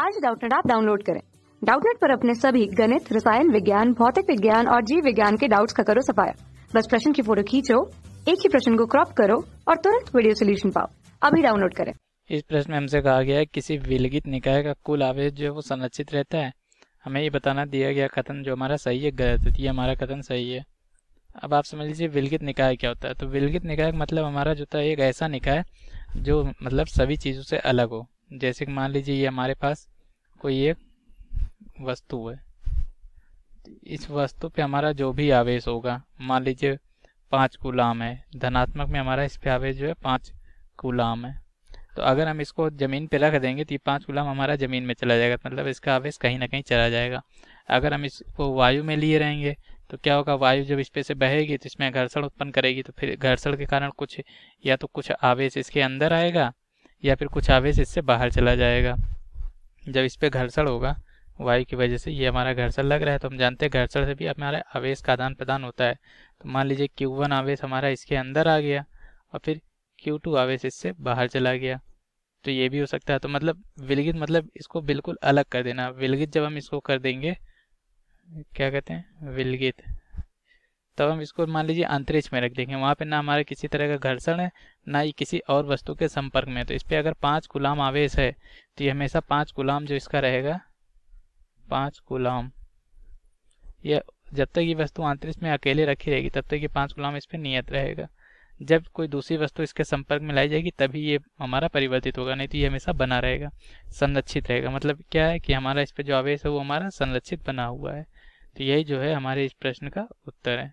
आज डाउटनेट आप डाउनलोड करें डाउटनेट पर अपने सभी गणित रसायन विज्ञान भौतिक विज्ञान और जीव विज्ञान के डाउट्स का करो सफाया बस प्रश्न की फोटो खींचो एक ही प्रश्न को क्रॉप करो और तुरंत वीडियो सोल्यूशन पाओ अभी डाउनलोड करें इस प्रश्न में हमसे कहा गया है किसी विलगित निकाय का कुल आवेश जो है वो संरक्षित रहता है हमें ये बताना दिया गया कथन जो हमारा सही है गलत है तो ये हमारा कथन सही है अब आप समझ लीजिए विलगित निकाय क्या होता है तो विलगित निकाय मतलब हमारा जो है एक ऐसा निकाय जो मतलब सभी चीज़ों से अलग हो जैसे कि मान लीजिए ये हमारे पास कोई एक वस्तु है इस वस्तु पे हमारा जो भी आवेश होगा मान लीजिए पाँच गुलाम है धनात्मक में हमारा इस पे आवेश जो है पाँच गुलाम है तो अगर हम इसको ज़मीन पे रख देंगे तो ये पाँच गुलाम हमारा ज़मीन में चला जाएगा मतलब इसका आवेश कहीं ना कहीं चला जाएगा अगर हम इसको वायु में लिए रहेंगे तो क्या होगा वायु जब इस पे से बहेगी तो इसमें घर्षण उत्पन्न करेगी तो फिर घर्षण के कारण कुछ या तो कुछ आवेश इसके अंदर आएगा या फिर कुछ आवेश इससे बाहर चला जाएगा जब इस पर घर्षण होगा वायु की वजह से ये हमारा घर्षण लग रहा है तो हम जानते हैं घर्षण से भी हमारा आवेश का आदान प्रदान होता है तो मान लीजिए Q1 आवेश हमारा इसके अंदर आ गया और फिर Q2 आवेश इससे बाहर चला गया तो ये भी हो सकता है तो मतलब विलगित मतलब इसको बिल्कुल अलग कर देना विलगित जब हम इसको कर देंगे क्या कहते हैं विलगित तब हम इसको मान लीजिए अंतरिक्ष में रख देंगे वहाँ पे ना हमारे किसी तरह का घर्षण है ना ही किसी और वस्तु के संपर्क में तो इस पर अगर पाँच गुलाम आवेश है तो ये हमेशा पाँच गुलाम जो इसका रहेगा पाँच गुलाम यह जब तक ये वस्तु अंतरिक्ष में अकेले रखी रहेगी तब तक ये पाँच गुलाम इस पर नियत रहेगा जब कोई दूसरी वस्तु इसके संपर्क में लाई जाएगी तभी ये हमारा परिवर्तित होगा नहीं तो ये हमेशा बना रहेगा संरक्षित रहेगा मतलब क्या है कि हमारा इस पर जो आवेश है वो हमारा संरक्षित बना हुआ है तो यही जो है हमारे इस प्रश्न का उत्तर है